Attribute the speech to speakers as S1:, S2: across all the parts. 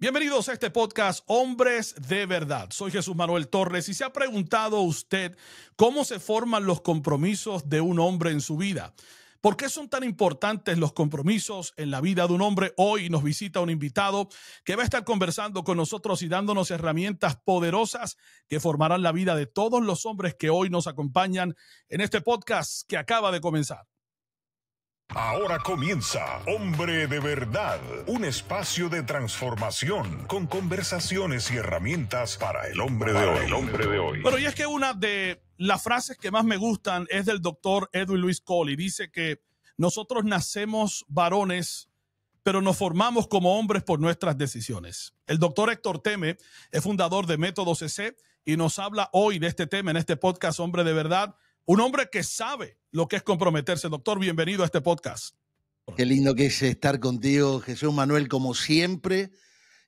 S1: Bienvenidos a este podcast Hombres de Verdad. Soy Jesús Manuel Torres y se ha preguntado usted cómo se forman los compromisos de un hombre en su vida. ¿Por qué son tan importantes los compromisos en la vida de un hombre? Hoy nos visita un invitado que va a estar conversando con nosotros y dándonos herramientas poderosas que formarán la vida de todos los hombres que hoy nos acompañan en este podcast que acaba de comenzar. Ahora comienza Hombre de Verdad, un espacio de transformación con conversaciones y herramientas para el hombre de hoy. El hombre de hoy. Bueno, y es que una de las frases que más me gustan es del doctor Edwin Luis Y Dice que nosotros nacemos varones, pero nos formamos como hombres por nuestras decisiones. El doctor Héctor Teme es fundador de Método CC y nos habla hoy de este tema en este podcast Hombre de Verdad un hombre que sabe lo que es comprometerse. Doctor,
S2: bienvenido a este podcast. Qué lindo que es estar contigo, Jesús Manuel, como siempre,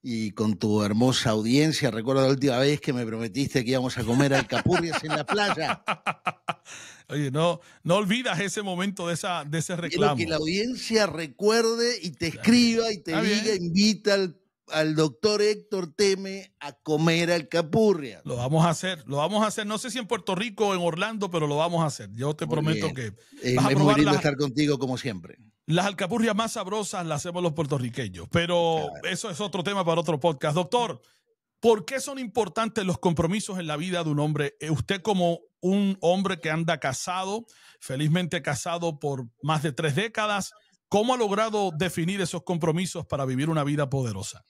S2: y con tu hermosa audiencia. Recuerdo la última vez que me prometiste que íbamos a comer alcapurrias en la playa.
S1: Oye, no, no olvidas ese momento de, ese reclamo. que la
S2: audiencia recuerde y te escriba y te diga, invita al al doctor Héctor Teme a comer alcapurria. Lo vamos a hacer, lo
S1: vamos a hacer. No sé si en Puerto Rico o en Orlando, pero lo vamos a hacer. Yo te prometo que.
S2: Eh, va a estar contigo como siempre.
S1: Las alcapurrias más sabrosas las hacemos los puertorriqueños, pero eso es otro tema para otro podcast. Doctor, ¿por qué son importantes los compromisos en la vida de un hombre? Eh, usted como un hombre que anda casado, felizmente casado por más de tres décadas, ¿cómo ha logrado definir esos compromisos para vivir una vida poderosa?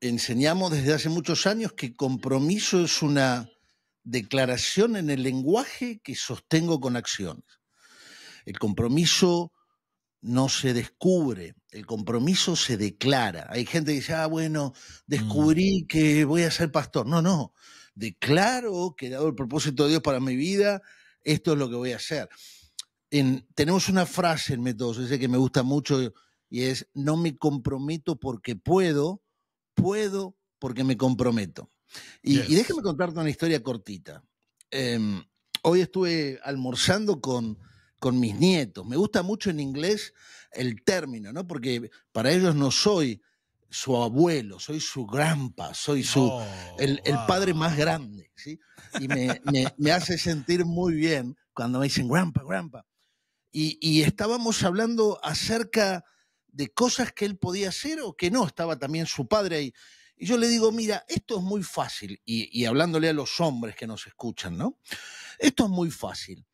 S2: enseñamos desde hace muchos años que compromiso es una declaración en el lenguaje que sostengo con acciones. El compromiso no se descubre, el compromiso se declara. Hay gente que dice, ah, bueno, descubrí mm. que voy a ser pastor. No, no, declaro que dado el propósito de Dios para mi vida, esto es lo que voy a hacer. tenemos una frase en Método que me gusta mucho y es, no me comprometo porque puedo, puedo porque me comprometo. Y, déjame déjeme contarte una historia cortita. Em, hoy estuve almorzando con, mis nietos. Me gusta mucho en inglés el término, ¿no? Porque para ellos no soy su abuelo, soy su grandpa, soy su oh, el, padre más grande, Y me, hace sentir muy bien cuando me dicen grandpa, grandpa. Y, y estábamos hablando acerca de cosas que él podía hacer o que no, estaba también su padre ahí. Y yo le digo, mira, esto es muy fácil, y, hablándole a los hombres que nos escuchan, ¿no? Esto es muy fácil.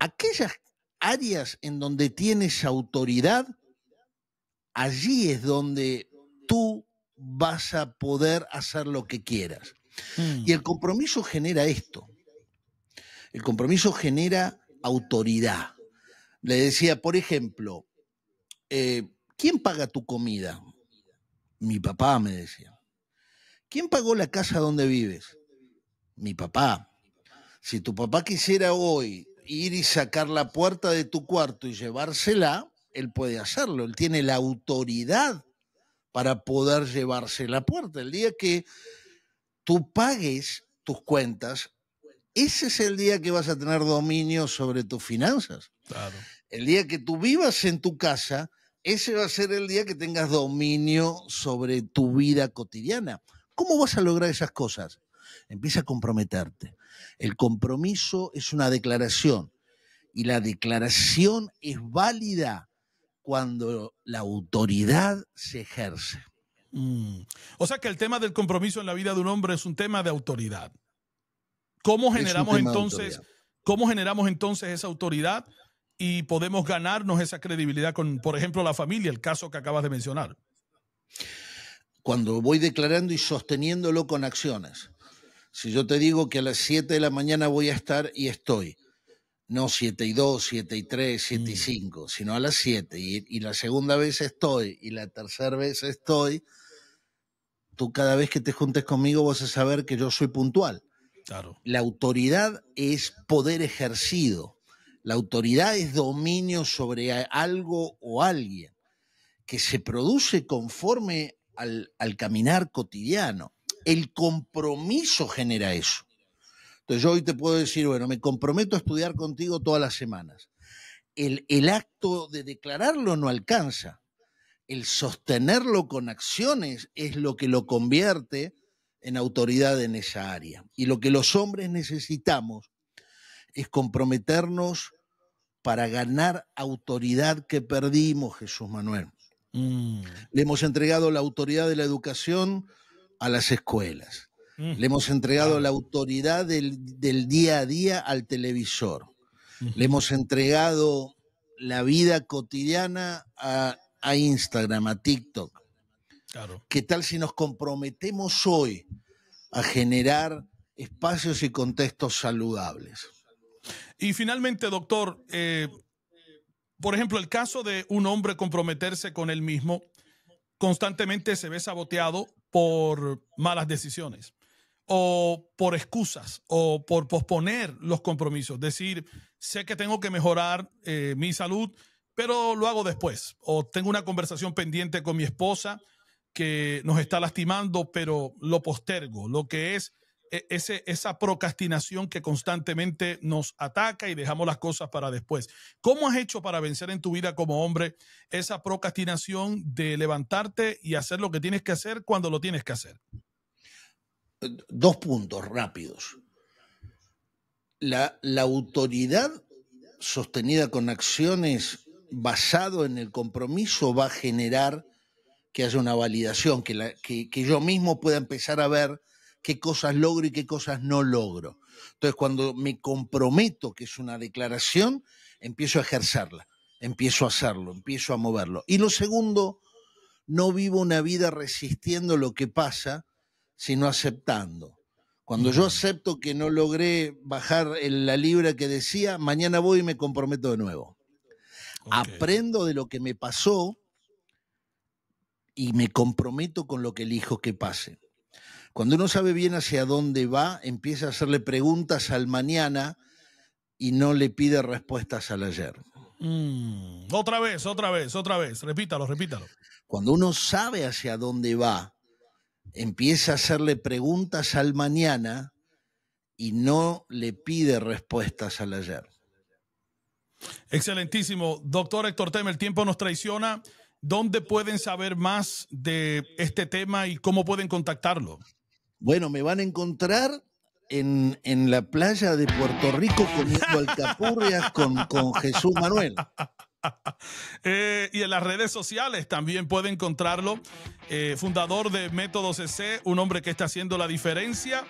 S2: Aquellas áreas en donde tienes autoridad, allí es donde tú vas a poder hacer lo que quieras. Y mm. el compromiso genera esto. El compromiso genera autoridad. Le decía, por ejemplo, eh, ¿Quién paga tu comida? Mi papá me decía. ¿Quién pagó la casa donde vives? Mi papá. Si tu papá quisiera hoy ir y sacar la puerta de tu cuarto y llevársela, él puede hacerlo. Él tiene la autoridad para poder llevarse la puerta. El día que tú pagues tus cuentas, ese es el día que vas a tener dominio sobre tus finanzas. Claro. El día que tú vivas en tu casa, ese va a ser el día que tengas dominio sobre tu vida cotidiana. ¿Cómo vas a lograr esas cosas? Empieza a comprometerte. El compromiso es una declaración y la declaración es válida cuando la autoridad se ejerce. Mm.
S1: O sea que el tema del compromiso en la vida de un hombre es un tema de autoridad. generamos entonces, cómo generamos entonces esa autoridad? y podemos ganarnos esa credibilidad con, por ejemplo, la familia, el caso que acabas de mencionar.
S2: Cuando voy declarando y sosteniéndolo con acciones. Si yo te digo que a las 7 de la mañana voy a estar y estoy, no 7 y 2, 7 y 3, 7 y 5, mm. sino a las 7 y, y la segunda vez estoy y la tercera vez estoy, tú cada vez que te juntes conmigo vas a saber que yo soy puntual. Claro. La autoridad es poder ejercido. La autoridad es dominio sobre algo o alguien que se produce conforme al, caminar cotidiano. El compromiso genera eso. Entonces yo hoy te puedo decir, bueno, me comprometo a estudiar contigo todas las semanas. El, el, acto de declararlo no alcanza. El sostenerlo con acciones es lo que lo convierte en autoridad en esa área. Y lo que los hombres necesitamos es comprometernos para ganar autoridad que perdimos, Jesús Manuel. Mm. Le hemos entregado la autoridad de la educación a las escuelas. Mm. Le hemos entregado la autoridad del, día a día al televisor. Mm. Le hemos entregado la vida cotidiana a, Instagram, a TikTok. ¿Qué tal si nos comprometemos hoy a generar espacios y contextos saludables?
S1: Y finalmente, doctor, eh, por ejemplo, el caso de un hombre comprometerse con él mismo constantemente se ve saboteado por malas decisiones o por excusas o por posponer los compromisos. Decir, sé que tengo que mejorar eh, mi salud, pero lo hago después. O tengo una conversación pendiente con mi esposa que nos está lastimando, pero lo postergo. Lo que es e, esa procrastinación que constantemente nos ataca y dejamos las cosas para después. ¿Cómo has hecho para vencer en tu vida como hombre esa procrastinación de levantarte y hacer lo que tienes que hacer cuando lo tienes que hacer?
S2: Eh, dos puntos rápidos. La, autoridad sostenida con acciones basado en el compromiso va a generar que haya una validación, que, la, que, que yo mismo pueda empezar a ver qué cosas logro y qué cosas no logro. Entonces, cuando me comprometo que es una declaración, empiezo a ejercerla, empiezo a hacerlo, empiezo a moverlo. Y lo segundo, no vivo una vida resistiendo lo que pasa, sino aceptando. Cuando yo mm. acepto que no logré bajar la libra que decía, mañana voy y me comprometo de nuevo. Aprendo de lo que me pasó y me comprometo con lo que elijo que pase. Cuando uno sabe bien hacia dónde va, empieza a hacerle preguntas al mañana y no le pide respuestas al ayer. Mm,
S1: otra vez, otra vez, otra vez. Repítalo, repítalo.
S2: Cuando uno sabe hacia dónde va, empieza a hacerle preguntas al mañana y no le pide respuestas al ayer.
S1: Excelentísimo. Doctor Héctor Temer, el tiempo nos traiciona. ¿Dónde pueden saber más de este tema
S2: y cómo pueden contactarlo? Bueno, me van a encontrar en, la playa de Puerto Rico con alcapurrias con, con Jesús Manuel.
S1: Eh, y en las redes sociales también puede encontrarlo. Eh, fundador de Método CC, un hombre que está haciendo la diferencia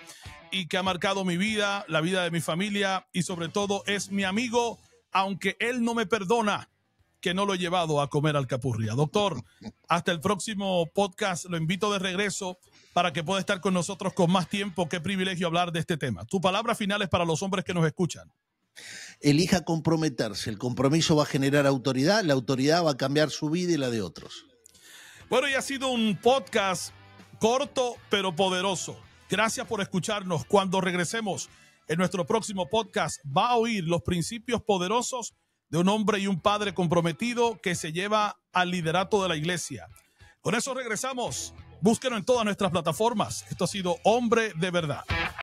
S1: y que ha marcado mi vida, la vida de mi familia y sobre todo es mi amigo, aunque él no me perdona que no lo he llevado a comer alcapurria. Doctor, hasta el próximo podcast, lo invito de regreso para que pueda estar con nosotros con más tiempo. Qué privilegio hablar de este tema. Tu palabra final es para
S2: los hombres que nos escuchan. Elija comprometerse. El compromiso va a generar autoridad, la autoridad va a cambiar su vida y la de otros.
S1: Bueno, y ha sido un podcast corto pero poderoso. Gracias por escucharnos. Cuando regresemos en nuestro próximo podcast, va a oír los principios poderosos de un hombre y un padre comprometido que se lleva al liderato de la iglesia. Con eso regresamos Búsquenos en todas nuestras plataformas. Esto ha sido Hombre de Verdad.